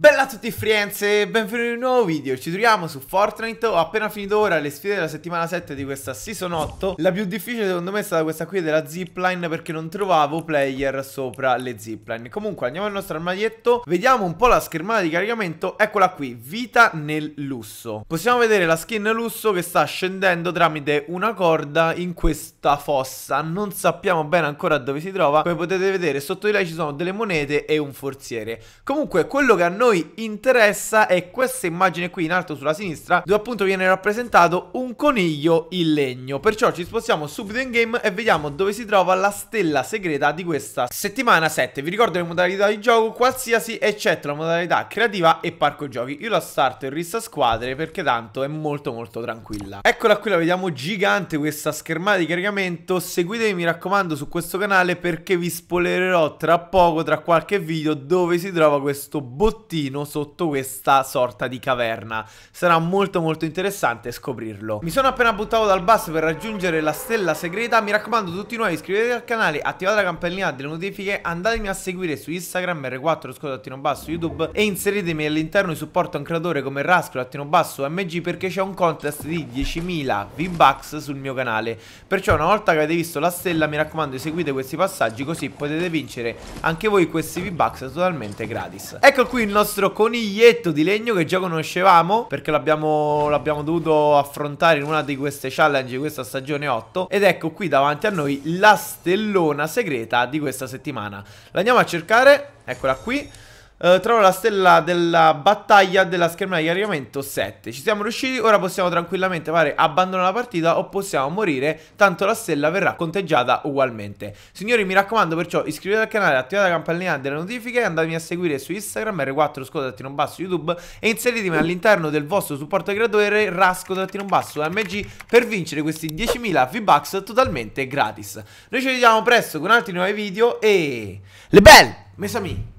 Bella a tutti Frienze e benvenuti in un nuovo video, ci troviamo su Fortnite, ho appena finito ora le sfide della settimana 7 di questa Season 8 La più difficile secondo me è stata questa qui della zipline perché non trovavo player sopra le zipline Comunque andiamo al nostro armadietto, vediamo un po' la schermata di caricamento, eccola qui, vita nel lusso Possiamo vedere la skin lusso che sta scendendo tramite una corda in questa fossa, non sappiamo bene ancora dove si trova Come potete vedere sotto di lei ci sono delle monete e un forziere Comunque quello che a noi noi interessa è questa immagine qui in alto sulla sinistra dove appunto viene rappresentato un coniglio in legno. Perciò ci spostiamo subito in game e vediamo dove si trova la stella segreta di questa settimana 7. Vi ricordo le modalità di gioco qualsiasi eccetto la modalità creativa e parco giochi. Io la starto in rissa squadre perché tanto è molto molto tranquilla. Eccola qui la vediamo gigante questa schermata di caricamento. Seguitemi mi raccomando su questo canale perché vi spoilerò tra poco tra qualche video dove si trova questo bottino burattino sotto questa sorta di caverna. Sarà molto molto interessante scoprirlo. Mi sono appena buttato dal bus per raggiungere la stella segreta. Mi raccomando tutti noi iscrivetevi al canale, attivate la campanellina delle notifiche, andatemi a seguire su Instagram r4 scodattino basso YouTube e inseritemi all'interno di supporto a un creatore come Rasco attino basso MG perché c'è un contest di 10.000 V-Bucks sul mio canale. Perciò una volta che avete visto la stella mi raccomando eseguite questi passaggi così potete vincere anche voi questi V-Bucks totalmente gratis. Ecco qui il nostro nostro coniglietto di legno che già conoscevamo perché l'abbiamo dovuto affrontare in una di queste challenge di questa stagione 8 ed ecco qui davanti a noi la stellona segreta di questa settimana. L'andiamo a cercare, eccola qui. Uh, trovo la stella della battaglia della schermata di caricamento 7 Ci siamo riusciti, ora possiamo tranquillamente fare abbandono la partita o possiamo morire Tanto la stella verrà conteggiata ugualmente Signori mi raccomando perciò iscrivetevi al canale, attivate la campanellina delle notifiche Andatemi a seguire su Instagram, r4 scodattino basso YouTube E inseritemi all'interno del vostro supporto creatore rasco trattino basso MG Per vincere questi 10.000 V-Bucks totalmente gratis Noi ci vediamo presto con altri nuovi video e... Le belle, mes amis